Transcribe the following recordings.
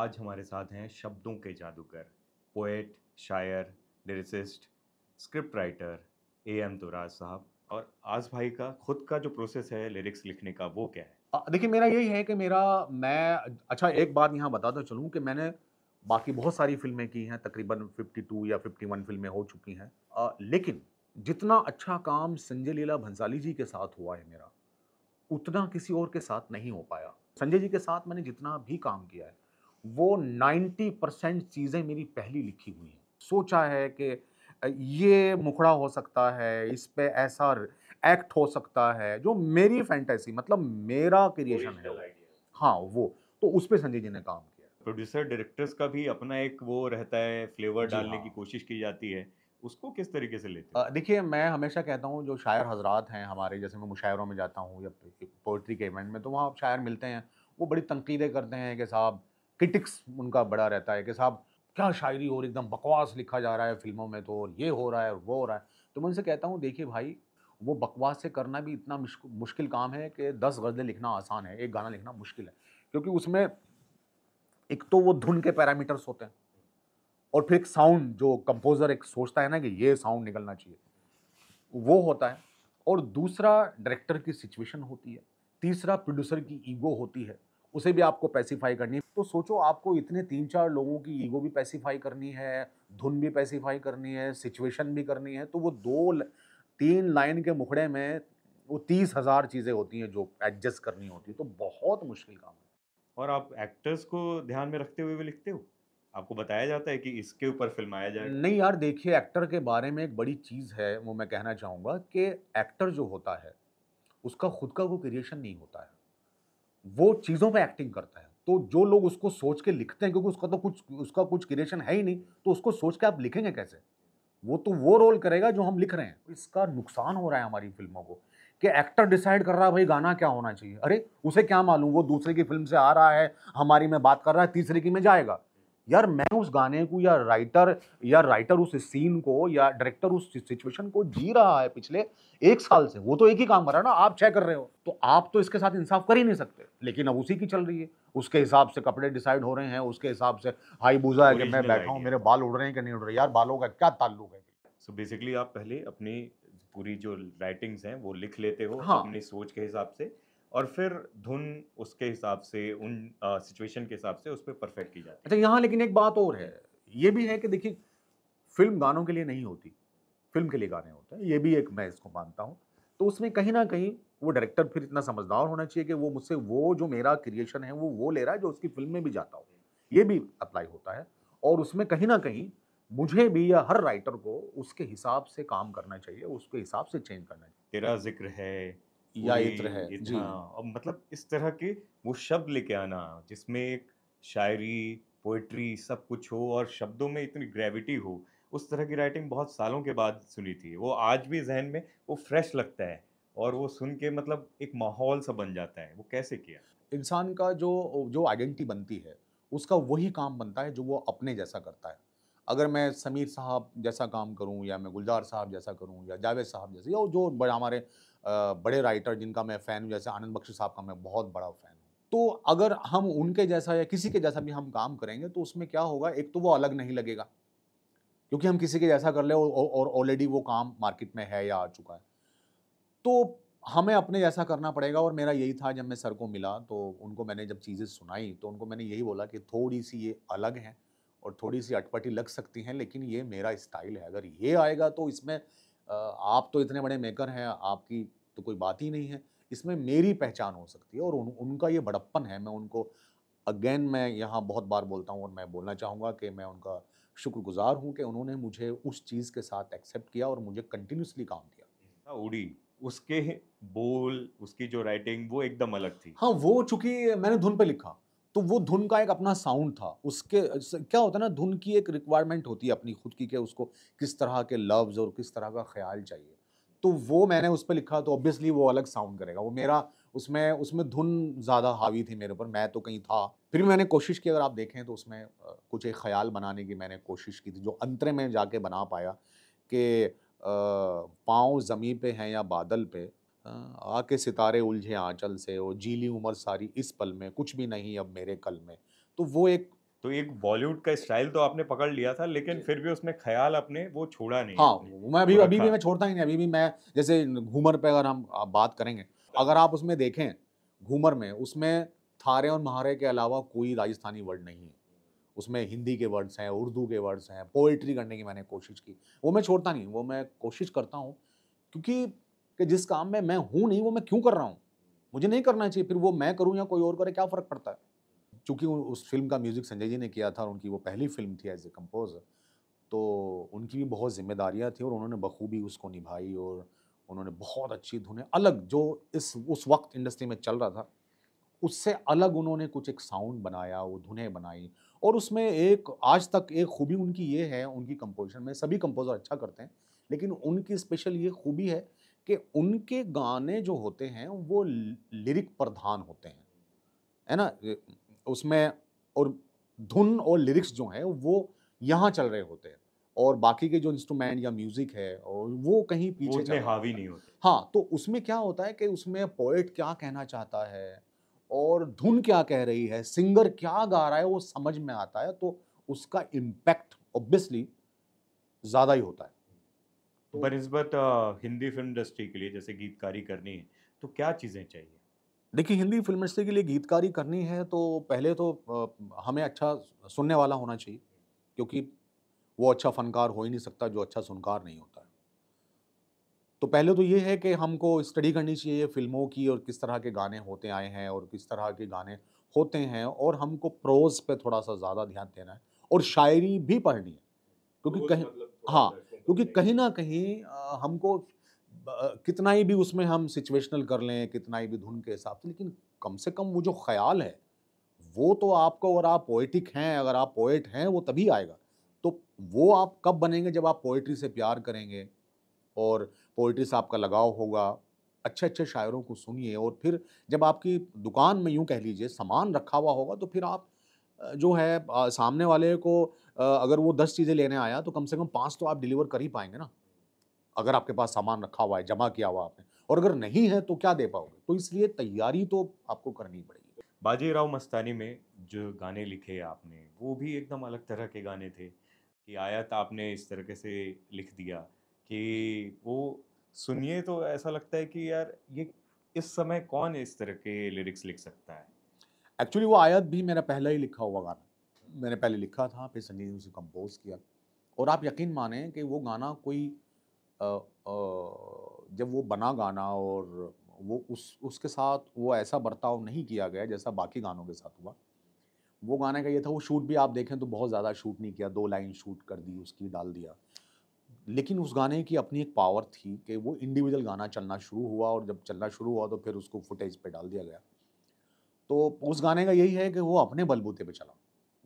आज हमारे साथ हैं शब्दों के जादूगर पोएट शायर lyricist script writer A M Duraj साहब और आज भाई का खुद का जो प्रोसेस है लिरिक्स लिखने का वो क्या है देखिए मेरा यही है कि मेरा मैं अच्छा एक बात यहाँ बताता तो चलूँ कि मैंने बाकी बहुत सारी फिल्में की हैं तकरीबन 52 या 51 फिल्में हो चुकी हैं लेकिन जितना अच्छा काम संजय लीला भंसाली जी के साथ हुआ है मेरा उतना किसी और के साथ नहीं हो पाया संजय जी के साथ मैंने जितना भी काम किया है वो 90 परसेंट चीज़ें मेरी पहली लिखी हुई हैं सोचा है कि ये मुखड़ा हो सकता है इस पर ऐसा एक्ट हो सकता है जो मेरी फैंटेसी मतलब मेरा क्रिएशन है हाँ वो तो उस पर संजय जी ने काम किया प्रोड्यूसर डायरेक्टर्स का भी अपना एक वो रहता है फ्लेवर डालने हाँ। की कोशिश की जाती है उसको किस तरीके से लेते हैं देखिए मैं हमेशा कहता हूँ जो शायर हजरात हैं हमारे जैसे मैं मुशायरों में जाता हूँ या पोइट्री के इवेंट में तो वहाँ शायर मिलते हैं वो बड़ी तनकीदें करते हैं कि साहब क्रिटिक्स उनका बड़ा रहता है कि साहब क्या शायरी और एकदम बकवास लिखा जा रहा है फिल्मों में तो और ये हो रहा है और वो हो रहा है तो मैं उनसे कहता हूँ देखिए भाई वो बकवास से करना भी इतना मुश्किल काम है कि दस गज़लें लिखना आसान है एक गाना लिखना मुश्किल है क्योंकि उसमें एक तो वो धुन के पैरामीटर्स होते हैं और फिर एक साउंड जो कंपोज़र एक सोचता है ना कि ये साउंड निकलना चाहिए वो होता है और दूसरा डायरेक्टर की सिचुएशन होती है तीसरा प्रोड्यूसर की ईगो होती है उसे भी आपको पैसिफाई करनी है तो सोचो आपको इतने तीन चार लोगों की ईगो भी पैसिफाई करनी है धुन भी पैसिफाई करनी है सिचुएशन भी करनी है तो वो दो तीन लाइन के मुखड़े में वो तीस हज़ार चीज़ें होती हैं जो एडजस्ट करनी होती है तो बहुत मुश्किल काम है और आप एक्टर्स को ध्यान में रखते हुए भी लिखते हो आपको बताया जाता है कि इसके ऊपर फिल्माया जाए नहीं यार देखिए एक्टर के बारे में एक बड़ी चीज़ है वो मैं कहना चाहूँगा कि एक्टर जो होता है उसका खुद का वो क्रिएशन नहीं होता है वो चीज़ों पे एक्टिंग करता है तो जो लोग उसको सोच के लिखते हैं क्योंकि उसका तो कुछ उसका कुछ क्रिएशन है ही नहीं तो उसको सोच के आप लिखेंगे कैसे वो तो वो रोल करेगा जो हम लिख रहे हैं इसका नुकसान हो रहा है हमारी फिल्मों को कि एक्टर डिसाइड कर रहा है भाई गाना क्या होना चाहिए अरे उसे क्या मालूम वो दूसरे की फिल्म से आ रहा है हमारी में बात कर रहा है तीसरे की में जाएगा यार मैं उस गाने को या राइटर या राइटर उस सीन को या डायरेक्टर उस सिचुएशन को जी रहा है पिछले एक साल से वो तो एक ही काम कर रहा है ना आप चेक कर रहे हो तो आप तो इसके साथ इंसाफ कर ही नहीं सकते लेकिन अब उसी की चल रही है उसके हिसाब से कपड़े डिसाइड हो रहे हैं उसके हिसाब से हाई बूझा है कि मैं बैठा हूँ मेरे बाल उड़ रहे हैं कि नहीं उड़ रहे यार बालों का क्या ताल्लुक है सो बेसिकली आप पहले अपनी पूरी जो राइटिंग्स हैं वो लिख लेते हो हाँ. अपनी सोच के हिसाब से और फिर धुन उसके हिसाब से उन सिचुएशन के हिसाब से उस पर परफेक्ट की जाती है अच्छा यहाँ लेकिन एक बात और है ये भी है कि देखिए फिल्म गानों के लिए नहीं होती फिल्म के लिए गाने होते हैं ये भी एक मैं इसको मानता हूँ तो उसमें कहीं ना कहीं वो डायरेक्टर फिर इतना समझदार होना चाहिए कि वो मुझसे वो जो मेरा क्रिएशन है वो वो ले रहा है जो उसकी फिल्म में भी जाता हो ये भी अप्लाई होता है और उसमें कहीं ना कहीं मुझे भी या हर राइटर को उसके हिसाब से काम करना चाहिए उसके हिसाब से चेंज करना चाहिए तेरा जिक्र है या इत्र है जी और हाँ, मतलब इस तरह के वो शब्द लेके आना जिसमें एक शायरी पोइट्री सब कुछ हो और शब्दों में इतनी ग्रेविटी हो उस तरह की राइटिंग बहुत सालों के बाद सुनी थी वो आज भी जहन में वो फ्रेश लगता है और वो सुन के मतलब एक माहौल सा बन जाता है वो कैसे किया इंसान का जो जो आइडेंटिटी बनती है उसका वही काम बनता है जो वो अपने जैसा करता है अगर मैं समीर साहब जैसा काम करूं या मैं गुलजार साहब जैसा करूं या जावेद साहब जैसे या जो बड़ा हमारे बड़े राइटर जिनका मैं फ़ैन हूँ जैसे आनंद बख्शी साहब का मैं बहुत बड़ा फ़ैन हूँ तो अगर हम उनके जैसा या किसी के जैसा भी हम काम करेंगे तो उसमें क्या होगा एक तो वो अलग नहीं लगेगा क्योंकि हम किसी के जैसा कर ले और ऑलरेडी वो काम मार्केट में है या आ चुका है तो हमें अपने जैसा करना पड़ेगा और मेरा यही था जब मैं सर को मिला तो उनको मैंने जब चीज़ें सुनाई तो उनको मैंने यही बोला कि थोड़ी सी ये अलग हैं और थोड़ी सी अटपटी लग सकती हैं लेकिन ये मेरा स्टाइल है अगर ये आएगा तो इसमें आप तो इतने बड़े मेकर हैं आपकी तो कोई बात ही नहीं है इसमें मेरी पहचान हो सकती है और उन, उनका ये बड़प्पन है मैं उनको अगेन मैं यहाँ बहुत बार बोलता हूँ और मैं बोलना चाहूँगा कि मैं उनका शुक्रगुजार हूँ कि उन्होंने मुझे उस चीज़ के साथ एक्सेप्ट किया और मुझे कंटिन्यूसली काम दिया उड़ी उसके बोल उसकी जो राइटिंग वो एकदम अलग थी हाँ वो चूंकि मैंने धुन पे लिखा तो वो धुन का एक अपना साउंड था उसके क्या होता है ना धुन की एक रिक्वायरमेंट होती है अपनी खुद की कि उसको किस तरह के लफ्ज़ और किस तरह का ख्याल चाहिए तो वो मैंने उस पर लिखा तो ऑब्वियसली वो अलग साउंड करेगा वो मेरा उसमें उसमें धुन ज़्यादा हावी थी मेरे ऊपर मैं तो कहीं था फिर भी मैंने कोशिश की अगर आप देखें तो उसमें कुछ एक ख्याल बनाने की मैंने कोशिश की थी जो अंतरे में जाके बना पाया कि पाँव ज़मीन पे हैं या बादल पे हाँ, आके सितारे उलझे आंचल से और जीली उम्र सारी इस पल में कुछ भी नहीं अब मेरे कल में तो वो एक तो एक बॉलीवुड का स्टाइल तो आपने पकड़ लिया था लेकिन फिर भी उसमें ख्याल आपने वो छोड़ा नहीं हाँ मैं अभी अभी भी मैं छोड़ता ही नहीं अभी भी मैं जैसे घूमर पे अगर हम बात करेंगे अगर आप उसमें देखें घूमर में उसमें थारे और महारे के अलावा कोई राजस्थानी वर्ड नहीं है उसमें हिंदी के वर्ड्स हैं उर्दू के वर्ड्स हैं पोइट्री करने की मैंने कोशिश की वो मैं छोड़ता नहीं वो मैं कोशिश करता हूँ क्योंकि कि जिस काम में मैं हूँ नहीं वो मैं क्यों कर रहा हूँ मुझे नहीं करना चाहिए फिर वो मैं करूँ या कोई और करे क्या फ़र्क पड़ता है चूँकि उस फिल्म का म्यूज़िक संजय जी ने किया था और उनकी वो पहली फिल्म थी एज ए कम्पोज़र तो उनकी भी बहुत जिम्मेदारियाँ थी और उन्होंने बखूबी उसको निभाई और उन्होंने बहुत अच्छी धुने अलग जो इस उस वक्त इंडस्ट्री में चल रहा था उससे अलग उन्होंने कुछ एक साउंड बनाया वो धुने बनाई और उसमें एक आज तक एक खूबी उनकी ये है उनकी कंपोजिशन में सभी कंपोज़र अच्छा करते हैं लेकिन उनकी स्पेशल ये खूबी है कि उनके गाने जो होते हैं वो लिरिक प्रधान होते हैं है ना उसमें और धुन और लिरिक्स जो हैं वो यहाँ चल रहे होते हैं और बाकी के जो इंस्ट्रूमेंट या म्यूजिक है और वो कहीं पीछे वो हावी नहीं होते हाँ तो उसमें क्या होता है कि उसमें पोइट क्या कहना चाहता है और धुन क्या कह रही है सिंगर क्या गा रहा है वो समझ में आता है तो उसका इम्पैक्ट ऑब्वियसली ज़्यादा ही होता है तो बनस्बत हिंदी फिल्म इंडस्ट्री के लिए जैसे गीतकारी करनी है तो क्या चीज़ें चाहिए देखिए हिंदी फिल्म इंडस्ट्री के लिए गीतकारी करनी है तो पहले तो हमें अच्छा सुनने वाला होना चाहिए क्योंकि वो अच्छा फनकार हो ही नहीं सकता जो अच्छा सुनकार नहीं होता है तो पहले तो ये है कि हमको स्टडी करनी चाहिए फिल्मों की और किस तरह के गाने होते आए हैं और किस तरह के गाने होते हैं और हमको प्रोज पे थोड़ा सा ज़्यादा ध्यान देना है और शायरी भी पढ़नी है क्योंकि कहीं मतलब हाँ क्योंकि कहीं ना कहीं हमको कितना ही भी उसमें हम सिचुएशनल कर लें कितना ही भी धुन के हिसाब से लेकिन कम से कम वो जो ख्याल है वो तो आपको अगर आप पोइटिक हैं अगर आप पोइट हैं वो तभी आएगा तो वो आप कब बनेंगे जब आप पोइट्री से प्यार करेंगे और पोइट्री से आपका लगाव होगा अच्छे अच्छे शायरों को सुनिए और फिर जब आपकी दुकान में यूँ कह लीजिए सामान रखा हुआ होगा तो फिर आप जो है सामने वाले को अगर वो दस चीज़ें लेने आया तो कम से कम पाँच तो आप डिलीवर कर ही पाएंगे ना अगर आपके पास सामान रखा हुआ है जमा किया हुआ आपने और अगर नहीं है तो क्या दे पाओगे तो इसलिए तैयारी तो आपको करनी पड़ेगी बाजीराव मस्तानी में जो गाने लिखे आपने वो भी एकदम अलग तरह के गाने थे कि आयत आपने इस तरीके से लिख दिया कि वो सुनिए तो ऐसा लगता है कि यार ये इस समय कौन इस तरह के लिरिक्स लिख सकता है एक्चुअली वो आयत भी मेरा पहला ही लिखा हुआ गाना मैंने पहले लिखा था फिर संजय ने उसे कंपोज किया और आप यकीन माने कि वो गाना कोई आ, आ, जब वो बना गाना और वो उस उसके साथ वो ऐसा बर्ताव नहीं किया गया जैसा बाकी गानों के साथ हुआ वो गाने का ये था वो शूट भी आप देखें तो बहुत ज़्यादा शूट नहीं किया दो लाइन शूट कर दी उसकी डाल दिया लेकिन उस गाने की अपनी एक पावर थी कि वो इंडिविजुअल गाना चलना शुरू हुआ और जब चलना शुरू हुआ तो फिर उसको फुटेज पे डाल दिया गया तो उस गाने का यही है कि वो अपने बलबूते पे चला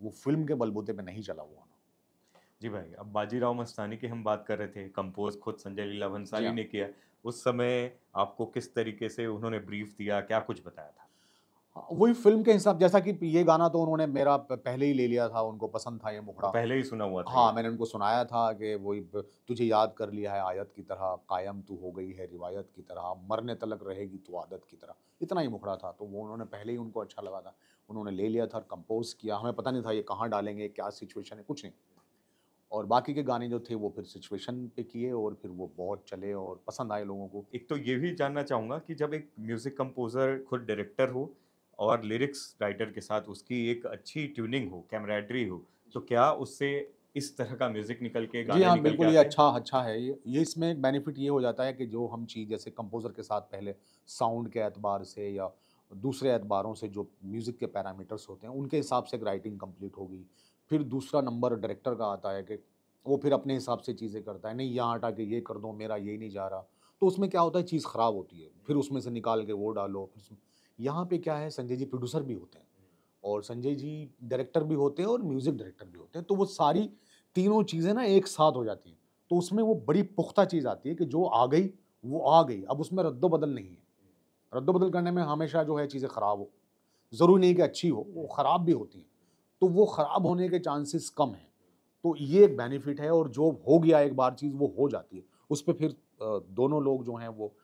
वो फिल्म के बलबूते पे नहीं चला हुआ जी भाई अब बाजीराव मस्तानी की हम बात कर रहे थे कंपोज खुद संजय लीला भंसाली ने किया उस समय आपको किस तरीके से उन्होंने ब्रीफ दिया क्या कुछ बताया था वही फिल्म के हिसाब जैसा कि ये गाना तो उन्होंने मेरा पहले ही ले लिया था उनको पसंद था ये मुखड़ा पहले ही सुना हुआ था हाँ मैंने उनको सुनाया था कि वही तुझे याद कर लिया है आयत की तरह कायम तू हो गई है रिवायत की तरह मरने तलक रहेगी तू आदत की तरह इतना ही मुखड़ा था तो वो उन्होंने पहले ही उनको अच्छा लगा था उन्होंने ले लिया था और कंपोज किया हमें पता नहीं था ये कहाँ डालेंगे क्या सिचुएशन है कुछ नहीं और बाकी के गाने जो थे वो फिर सिचुएशन पे किए और फिर वो बहुत चले और पसंद आए लोगों को एक तो ये भी जानना चाहूँगा कि जब एक म्यूज़िक कंपोज़र खुद डायरेक्टर हो और लिरिक्स राइटर के साथ उसकी एक अच्छी ट्यूनिंग हो कैमराड्री हो तो क्या उससे इस तरह का म्यूजिक निकल के जी हाँ बिल्कुल ये अच्छा अच्छा है ये ये इसमें एक बेनिफिट ये हो जाता है कि जो हम चीज़ जैसे कंपोज़र के साथ पहले साउंड के एतबार से या दूसरे एतबारों से जो म्यूज़िक के पैरामीटर्स होते हैं उनके हिसाब से एक राइटिंग कम्प्लीट होगी फिर दूसरा नंबर डायरेक्टर का आता है कि वो फिर अपने हिसाब से चीज़ें करता है नहीं यहाँ हटा के ये कर दो मेरा ये नहीं जा रहा तो उसमें क्या होता है चीज़ ख़राब होती है फिर उसमें से निकाल के वो डालो फिर यहाँ पे क्या है संजय जी प्रोड्यूसर भी होते हैं और संजय जी डायरेक्टर भी होते हैं और म्यूज़िक डायरेक्टर भी होते हैं तो वो सारी तीनों चीज़ें ना एक साथ हो जाती हैं तो उसमें वो बड़ी पुख्ता चीज़ आती है कि जो आ गई वो आ गई अब उसमें रद्दोबदल नहीं है रद्दोबदल करने में हमेशा जो है चीज़ें ख़राब हो ज़रूरी नहीं कि अच्छी हो वो ख़राब भी होती हैं तो वो ख़राब होने के चांसेस कम हैं तो ये एक बेनिफिट है और जो हो गया एक बार चीज़ वो हो जाती है उस पर फिर दोनों लोग जो हैं वो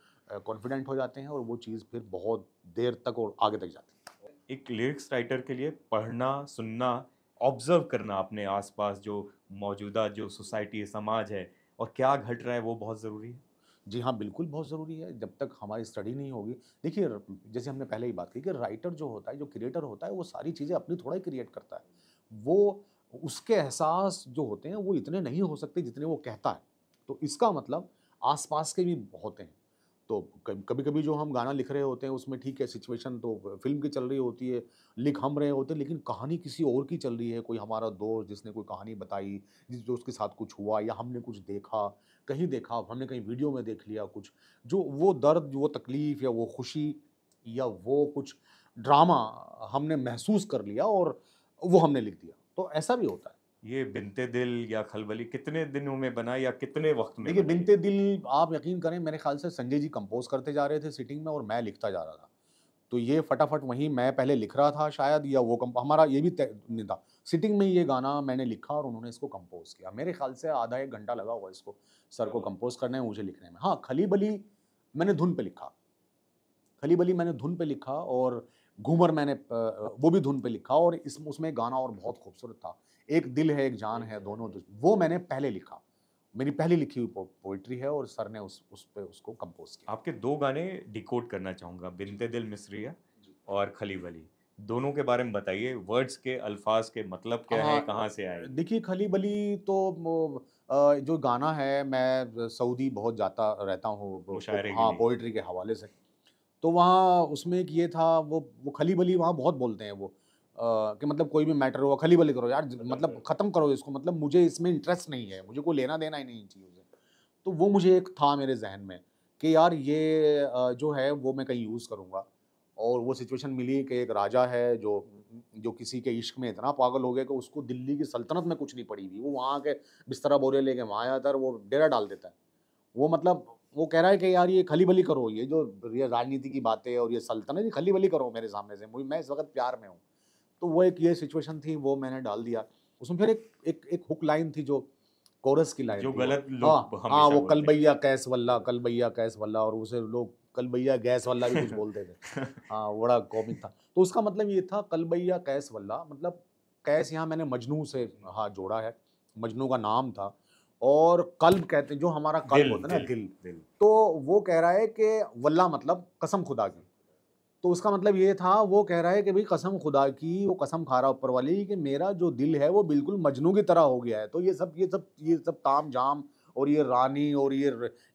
कॉन्फिडेंट हो जाते हैं और वो चीज़ फिर बहुत देर तक और आगे तक जाती है एक लिरिक्स राइटर के लिए पढ़ना सुनना ऑब्जर्व करना अपने आसपास जो मौजूदा जो सोसाइटी है समाज है और क्या घट रहा है वो बहुत ज़रूरी है जी हाँ बिल्कुल बहुत ज़रूरी है जब तक हमारी स्टडी नहीं होगी देखिए जैसे हमने पहले ही बात की कि राइटर जो होता है जो क्रिएटर होता है वो सारी चीज़ें अपनी थोड़ा ही क्रिएट करता है वो उसके एहसास जो होते हैं वो इतने नहीं हो सकते जितने वो कहता है तो इसका मतलब आसपास के भी होते हैं तो कभी कभी जो हम गाना लिख रहे होते हैं उसमें ठीक है सिचुएशन तो फिल्म की चल रही होती है लिख हम रहे होते हैं लेकिन कहानी किसी और की चल रही है कोई हमारा दोस्त जिसने कोई कहानी बताई जिस दोस्त के साथ कुछ हुआ या हमने कुछ देखा कहीं देखा हमने कहीं वीडियो में देख लिया कुछ जो वो दर्द वो तकलीफ़ या वो खुशी या वो कुछ ड्रामा हमने महसूस कर लिया और वो हमने लिख दिया तो ऐसा भी होता है ये बिनते दिल या खलबली कितने दिनों में बना या कितने वक्त में देखिए बिनते दिल आप यकीन करें मेरे ख्याल से संजय जी कंपोज करते जा रहे थे सिटिंग में और मैं लिखता जा रहा था तो ये फटाफट वहीं मैं पहले लिख रहा था शायद या वो कम हमारा ये भी नहीं था सिटिंग में ये गाना मैंने लिखा और उन्होंने इसको कंपोज किया मेरे ख्याल से आधा एक घंटा लगा हुआ इसको सर को कंपोज करने में मुझे लिखने में हाँ खली बली मैंने धुन पे लिखा खली बली मैंने धुन पे लिखा और घूमर मैंने वो भी धुन पे लिखा और इस उसमें गाना और बहुत खूबसूरत था एक दिल है एक जान है दोनों वो मैंने पहले लिखा मेरी पहली लिखी हुई पोइट्री है और सर ने उस उस पर उसको कंपोज किया आपके दो गाने डिकोड करना चाहूँगा बिनते दिल मिस्रिया और खली बली दोनों के बारे में बताइए वर्ड्स के अल्फाज के मतलब क्या है हाँ, कहाँ से आए देखिए खली बली तो जो गाना है मैं सऊदी बहुत जाता रहता हूँ हाँ पोइट्री के हवाले से तो वहाँ उसमें एक ये था वो वो खली बली वहाँ बहुत बोलते हैं वो कि मतलब कोई भी मैटर हो खली बली करो यार मतलब ख़त्म करो इसको मतलब मुझे इसमें इंटरेस्ट नहीं है मुझे कोई लेना देना ही नहीं इन चीज़ों से तो वो मुझे एक था मेरे जहन में कि यार ये जो है वो मैं कहीं यूज़ करूँगा और वो सिचुएशन मिली कि एक राजा है जो जो किसी के इश्क में इतना पागल हो गया कि उसको दिल्ली की सल्तनत में कुछ नहीं पड़ी हुई वो वहाँ के बिस्तरा बोरे लेके वहाँ आता है वो डेरा डाल देता है वो मतलब वो कह रहा है कि यार ये खली बली करो ये जो ये राजनीति की बातें और ये सल्तनत ये खली बली करो मेरे सामने से मुझे मैं इस वक्त प्यार में हूँ तो वो एक ये सिचुएशन थी वो मैंने डाल दिया उसमें फिर एक एक एक हुक लाइन थी जो कोरस की लाइन जो गलत हाँ, लोग हाँ, वो वो भैया कैस वल्ला भैया कैस वल्ला और उसे लोग भैया गैस वल्ला भी कुछ बोलते थे हाँ बड़ा कॉमिक था तो उसका मतलब ये था कलबैया कैस वल्ला मतलब कैस यहाँ मैंने मजनू से हाँ जोड़ा है मजनू का नाम था और कल्ब कहते हैं जो हमारा कल्ब होता है ना दिल, दिल तो वो कह रहा है कि वल्ला मतलब कसम खुदा की तो उसका मतलब ये था वो कह रहा है कि भाई कसम खुदा की वो कसम खा रहा ऊपर वाली कि मेरा जो दिल है वो बिल्कुल मजनू की तरह हो गया है तो ये सब ये सब ये सब ताम जाम और ये रानी और ये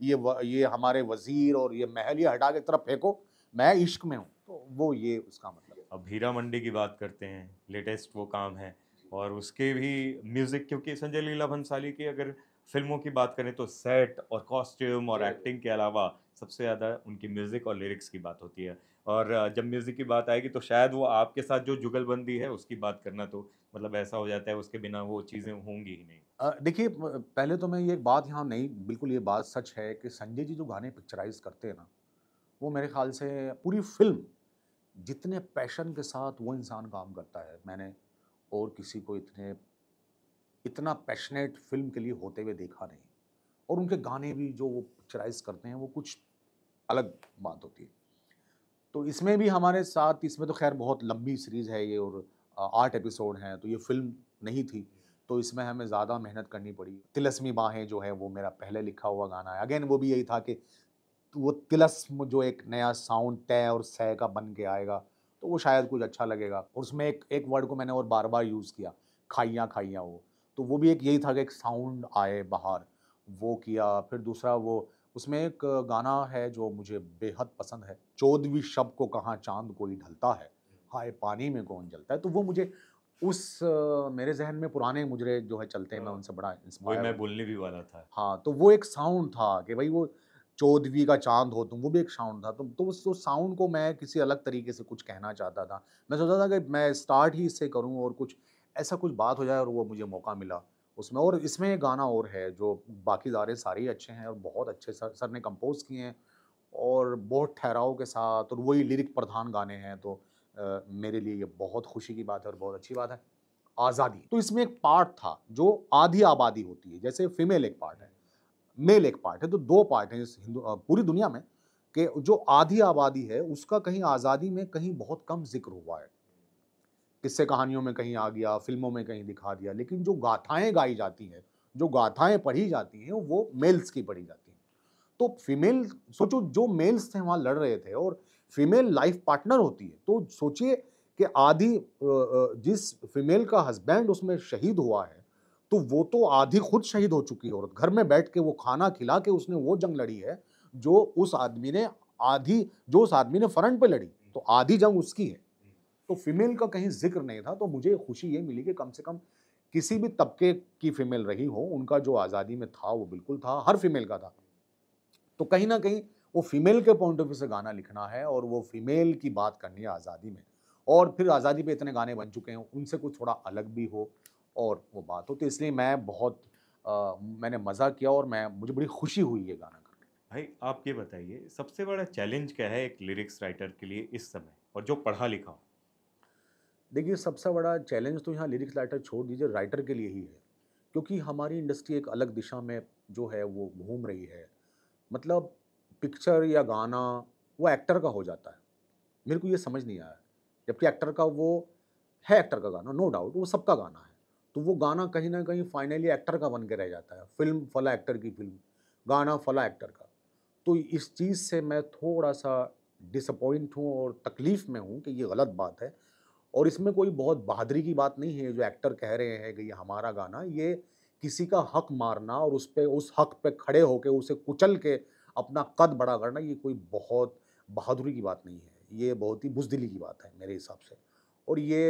ये ये हमारे वजीर और ये महल ये हटा के तरफ फेंको मैं इश्क में हूँ तो वो ये उसका मतलब अब हीरा मंडी की बात करते हैं लेटेस्ट वो काम है और उसके भी म्यूज़िक क्योंकि संजय लीला भंसाली की अगर फिल्मों की बात करें तो सेट और कॉस्ट्यूम और एक्टिंग के अलावा सबसे ज़्यादा उनकी म्यूज़िक और लिरिक्स की बात होती है और जब म्यूज़िक की बात आएगी तो शायद वो आपके साथ जो जुगलबंदी है उसकी बात करना तो मतलब ऐसा हो जाता है उसके बिना वो चीज़ें होंगी ही नहीं देखिए पहले तो मैं ये बात यहाँ नहीं बिल्कुल ये बात सच है कि संजय जी जो गाने पिक्चराइज करते हैं ना वो मेरे ख्याल से पूरी फिल्म जितने पैशन के साथ वो इंसान काम करता है मैंने और किसी को इतने इतना पैशनेट फिल्म के लिए होते हुए देखा नहीं और उनके गाने भी जो वो पिक्चराइज करते हैं वो कुछ अलग बात होती है तो इसमें भी हमारे साथ इसमें तो खैर बहुत लंबी सीरीज़ है ये और आठ एपिसोड हैं तो ये फिल्म नहीं थी तो इसमें हमें ज़्यादा मेहनत करनी पड़ी तिलस्मी बाहें जो है वो मेरा पहले लिखा हुआ गाना है अगेन वो भी यही था कि वो तिलस्म जो एक नया साउंड तय और सह का बन के आएगा तो वो शायद कुछ अच्छा लगेगा और उसमें एक एक वर्ड को मैंने और बार बार यूज़ किया खाइयाँ खाइयाँ वो तो वो भी एक यही था कि एक साउंड आए बाहर वो किया फिर दूसरा वो उसमें एक गाना है जो मुझे बेहद पसंद है चौदहवीं शब को कहाँ चांद कोई ढलता है हाय पानी में कौन जलता है तो वो मुझे उस मेरे जहन में पुराने मुजरे जो है चलते हैं मैं हाँ। उनसे बड़ा इंस्पायर मैं बोलने भी वाला था हाँ तो वो एक साउंड था कि भाई वो चौदहवीं का चांद हो तुम वो भी एक साउंड था तो तो उस तो साउंड को मैं किसी अलग तरीके से कुछ कहना चाहता था मैं सोचता था कि मैं स्टार्ट ही इससे करूँ और कुछ ऐसा कुछ बात हो जाए और वो मुझे मौका मिला उसमें और इसमें एक गाना और है जो बाकी दारे सारे ही अच्छे हैं और बहुत अच्छे सर सर ने कंपोज़ किए हैं और बहुत ठहराव के साथ और वही लिरिक प्रधान गाने हैं तो आ, मेरे लिए ये बहुत खुशी की बात है और बहुत अच्छी बात है आज़ादी तो इसमें एक पार्ट था जो आधी आबादी होती है जैसे फीमेल एक पार्ट है मेल एक पार्ट है तो दो पार्ट हैं इस हिंदू पूरी दुनिया में कि जो आधी आबादी है उसका कहीं आज़ादी में कहीं बहुत कम जिक्र हुआ है किस्से कहानियों में कहीं आ गया फिल्मों में कहीं दिखा दिया लेकिन जो गाथाएं गाई जाती हैं जो गाथाएं पढ़ी जाती हैं वो मेल्स की पढ़ी जाती हैं तो फीमेल सोचो जो मेल्स थे वहाँ लड़ रहे थे और फीमेल लाइफ पार्टनर होती है तो सोचिए कि आधी जिस फीमेल का हस्बैंड उसमें शहीद हुआ है तो वो तो आधी खुद शहीद हो चुकी है औरत घर में बैठ के वो खाना खिला के उसने वो जंग लड़ी है जो उस आदमी ने आधी जो उस आदमी ने फ्रंट पे लड़ी तो आधी जंग उसकी है तो फीमेल का कहीं जिक्र नहीं था तो मुझे खुशी ये मिली कि कम से कम किसी भी तबके की फीमेल रही हो उनका जो आज़ादी में था वो बिल्कुल था हर फीमेल का था तो कहीं ना कहीं वो फीमेल के पॉइंट ऑफ व्यू से गाना लिखना है और वो फीमेल की बात करनी है आज़ादी में और फिर आज़ादी पे इतने गाने बन चुके हैं उनसे कुछ थोड़ा अलग भी हो और वो बात हो तो इसलिए मैं बहुत आ, मैंने मज़ा किया और मैं मुझे बड़ी खुशी हुई ये गाना करके भाई आप ये बताइए सबसे बड़ा चैलेंज क्या है एक लिरिक्स राइटर के लिए इस समय और जो पढ़ा लिखा हो देखिए सबसे बड़ा चैलेंज तो यहाँ लिरिक्स राइटर छोड़ दीजिए राइटर के लिए ही है क्योंकि हमारी इंडस्ट्री एक अलग दिशा में जो है वो घूम रही है मतलब पिक्चर या गाना वो एक्टर का हो जाता है मेरे को ये समझ नहीं आया जबकि एक्टर का वो है एक्टर का गाना नो डाउट वो सबका गाना है तो वो गाना कहीं ना कहीं फाइनली एक्टर का बन के रह जाता है फिल्म फला एक्टर की फिल्म गाना फला एक्टर का तो इस चीज़ से मैं थोड़ा सा डिसअपॉइंट हूँ और तकलीफ़ में हूँ कि ये गलत बात है और इसमें कोई बहुत बहादुरी की बात नहीं है जो एक्टर कह रहे हैं कि ये हमारा गाना ये किसी का हक मारना और उस पर उस हक पे खड़े होकर उसे कुचल के अपना कद बड़ा करना ये कोई बहुत बहादुरी की बात नहीं है ये बहुत ही बुजदिली की बात है मेरे हिसाब से और ये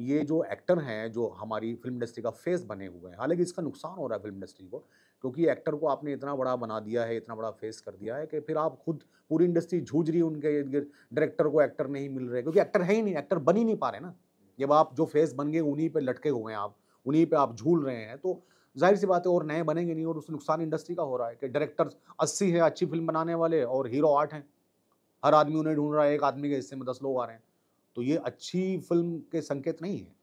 ये जो एक्टर हैं जो हमारी फिल्म इंडस्ट्री का फेस बने हुए हैं हालांकि इसका नुकसान हो रहा है फिल्म इंडस्ट्री को क्योंकि एक्टर को आपने इतना बड़ा बना दिया है इतना बड़ा फेस कर दिया है कि फिर आप खुद पूरी इंडस्ट्री झूझ रही है उनके इर्द गिर्द डायरेक्टर को एक्टर नहीं मिल रहे क्योंकि एक्टर है ही नहीं एक्टर बन ही नहीं पा रहे ना जब आप जो फेस बन गए उन्हीं पर लटके हुए हैं आप उन्हीं पर आप झूल रहे हैं तो जाहिर सी बात है और नए बनेंगे नहीं और उस नुकसान इंडस्ट्री का हो रहा है कि डायरेक्टर अस्सी है अच्छी फिल्म बनाने वाले और हीरो आठ हैं हर आदमी उन्हें ढूंढ रहा है एक आदमी के हिस्से में दस लोग आ रहे हैं तो ये अच्छी फिल्म के संकेत नहीं है